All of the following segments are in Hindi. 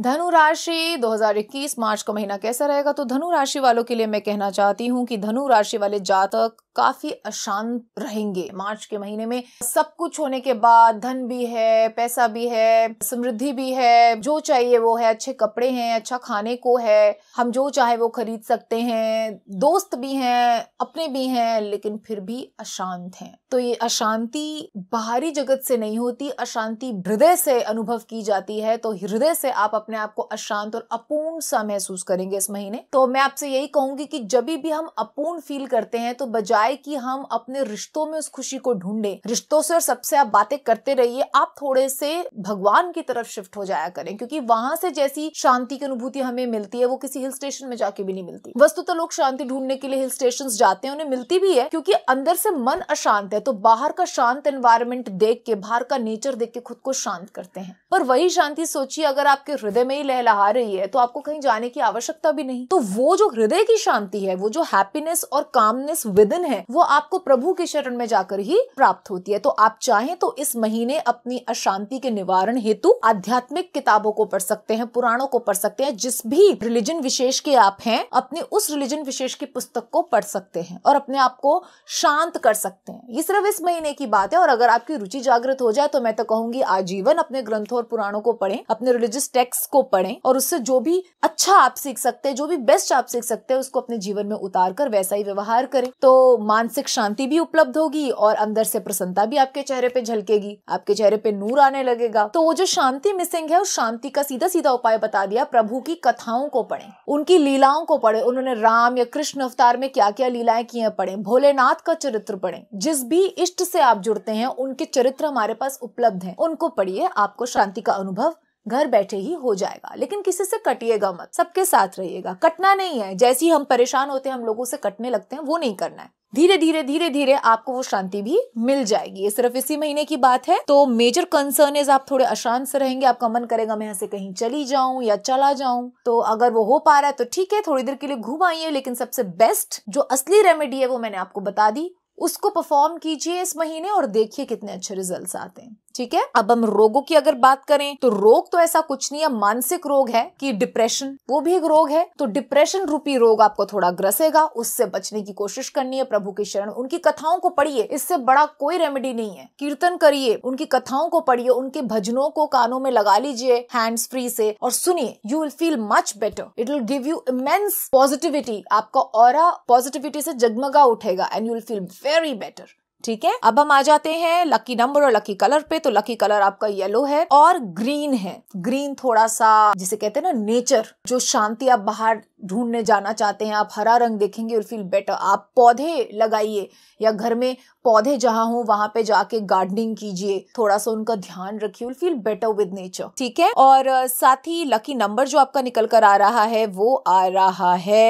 धनु राशि 2021 मार्च का महीना कैसा रहेगा तो धनु राशि वालों के लिए मैं कहना चाहती हूँ कि धनु राशि वाले जातक काफी अशांत रहेंगे मार्च के महीने में सब कुछ होने के बाद धन भी है पैसा भी है समृद्धि भी है जो चाहिए वो है अच्छे कपड़े हैं अच्छा खाने को है हम जो चाहे वो खरीद सकते हैं दोस्त भी हैं अपने भी हैं लेकिन फिर भी अशांत हैं तो ये अशांति बाहरी जगत से नहीं होती अशांति हृदय से अनुभव की जाती है तो हृदय से आप अपने आप को अशांत और अपूर्ण सा महसूस करेंगे इस महीने तो मैं आपसे यही कहूंगी कि जब भी हम अपूर्ण फील करते हैं तो बजाय कि हम अपने रिश्तों में उस खुशी को ढूंढे रिश्तों से और सबसे आप बातें करते रहिए आप थोड़े से भगवान की तरफ शिफ्ट हो जाया करें क्योंकि वहां से जैसी शांति की अनुभूति हमें मिलती है वो किसी हिल स्टेशन में जाके भी नहीं मिलती वस्तु तो लोग शांति ढूंढने के लिए हिल स्टेशन जाते हैं उन्हें मिलती भी है क्योंकि अंदर से मन अशांत है तो बाहर का शांत एनवायरमेंट देख के बाहर का नेचर देख के खुद को शांत करते हैं पर वही शांति सोचिए अगर आपके हृदय में ही लहलाहा रही है तो आपको कहीं जाने की आवश्यकता भी नहीं तो वो जो हृदय की शांति है वो जो हैप्पीनेस और कामनेस विद इन है वो आपको प्रभु के शरण में जाकर ही प्राप्त होती है तो आप चाहें तो इस महीने अपनी अशांति के निवारण हेतु आध्यात्मिक किताबों को पढ़ सकते हैं पुराणों को पढ़ सकते हैं जिस भी रिलीजन विशेष के आप हैं अपने उस रिलीजन विशेष की पुस्तक को पढ़ सकते हैं और अपने आप को शांत कर सकते हैं ये सिर्फ इस महीने की बात है और अगर आपकी रुचि जागृत हो जाए तो मैं तो कहूंगी आजीवन अपने ग्रंथों और पुराणों को पढ़ें अपने रिलीजियस टेक्स टेक्स्ट को पढ़ें और उससे जो भी अच्छा आप सीख सकते हैं जो भी बेस्ट आप सीख सकते हैं उसको अपने जीवन में उतार कर वैसा ही व्यवहार करें तो मानसिक शांति भी उपलब्ध होगी और अंदर से प्रसन्नता भी आपके चेहरे पे झलकेगी आपके चेहरे पे नूर आने लगेगा तो वो जो शांति मिसिंग है उस शांति का सीधा सीधा उपाय बता दिया प्रभु की कथाओं को पढ़े उनकी लीलाओं को पढ़े उन्होंने राम या कृष्ण अवतार में क्या क्या लीलाएं की हैं पढ़े भोलेनाथ का चरित्र पढ़े जिस भी इष्ट से आप जुड़ते हैं उनके चरित्र हमारे पास उपलब्ध है उनको पढ़िए आपको शांति का अनुभव घर बैठे ही हो जाएगा लेकिन किसी से कटिएगा मत सबके साथ रहिएगा कटना नहीं है जैसे ही हम परेशान होते हैं हम लोगों से कटने लगते हैं वो नहीं करना है धीरे धीरे धीरे धीरे आपको वो शांति भी मिल जाएगी ये सिर्फ इसी महीने की बात है तो मेजर कंसर्न इज आप थोड़े अशांत से रहेंगे आपका मन करेगा मैं यहाँ से कहीं चली जाऊं या चला जाऊं तो अगर वो हो पा रहा है तो ठीक है थोड़ी देर के लिए घूम आइए लेकिन सबसे बेस्ट जो असली रेमेडी है वो मैंने आपको बता दी उसको परफॉर्म कीजिए इस महीने और देखिए कितने अच्छे रिजल्ट आते हैं ठीक है अब हम रोगों की अगर बात करें तो रोग तो ऐसा कुछ नहीं है मानसिक रोग है कि डिप्रेशन वो भी एक रोग है तो डिप्रेशन रूपी रोग आपको थोड़ा ग्रसेगा उससे बचने की कोशिश करनी है प्रभु की शरण उनकी कथाओं को पढ़िए इससे बड़ा कोई रेमेडी नहीं है कीर्तन करिए उनकी कथाओं को पढ़िए उनके भजनों को कानों में लगा लीजिए हैंड्स फ्री से और सुनिए you will feel much better it will give you immense positivity आपका और पॉजिटिविटी से जगमगा उठेगा and you will feel very better ठीक है अब हम आ जाते हैं लकी नंबर और लकी कलर पे तो लकी कलर आपका येलो है और ग्रीन है ग्रीन थोड़ा सा जिसे कहते हैं ना नेचर जो शांति आप बाहर ढूंढने जाना चाहते हैं आप हरा रंग देखेंगे और फील बेटर आप पौधे लगाइए या घर में पौधे जहां हो वहां पे जाके गार्डनिंग कीजिए थोड़ा सा उनका ध्यान रखिए will feel better with nature ठीक है और साथ ही लकी नंबर जो आपका निकल कर आ रहा है वो आ रहा है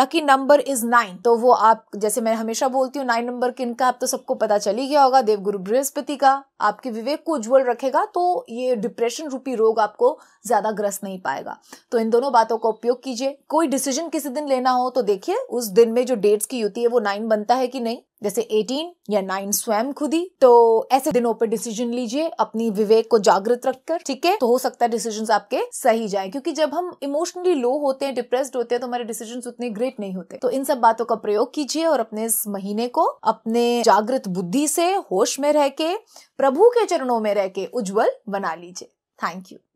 लकी नंबर इज नाइन तो वो आप जैसे मैं हमेशा बोलती हूँ नाइन नंबर किन का आप तो सबको पता चली गया होगा देवगुरु बृहस्पति का आपके विवेक को उज्जवल रखेगा तो ये डिप्रेशन रूपी रोग आपको ज़्यादा ग्रस्त नहीं पाएगा तो इन दोनों बातों का उपयोग कीजिए कोई डिसीजन किसी दिन लेना हो तो देखिए उस दिन में जो डेट्स की युति है वो नाइन बनता है कि नहीं जैसे 18 या 9 स्वयं खुद ही तो ऐसे दिनों पर डिसीजन लीजिए अपनी विवेक को जागृत रखकर ठीक है तो हो सकता है डिसीजन आपके सही जाए क्योंकि जब हम इमोशनली लो होते हैं डिप्रेस्ड होते हैं तो हमारे डिसीजन उतने ग्रेट नहीं होते तो इन सब बातों का प्रयोग कीजिए और अपने इस महीने को अपने जागृत बुद्धि से होश में रह के प्रभु के चरणों में रह के उज्जवल बना लीजिए थैंक यू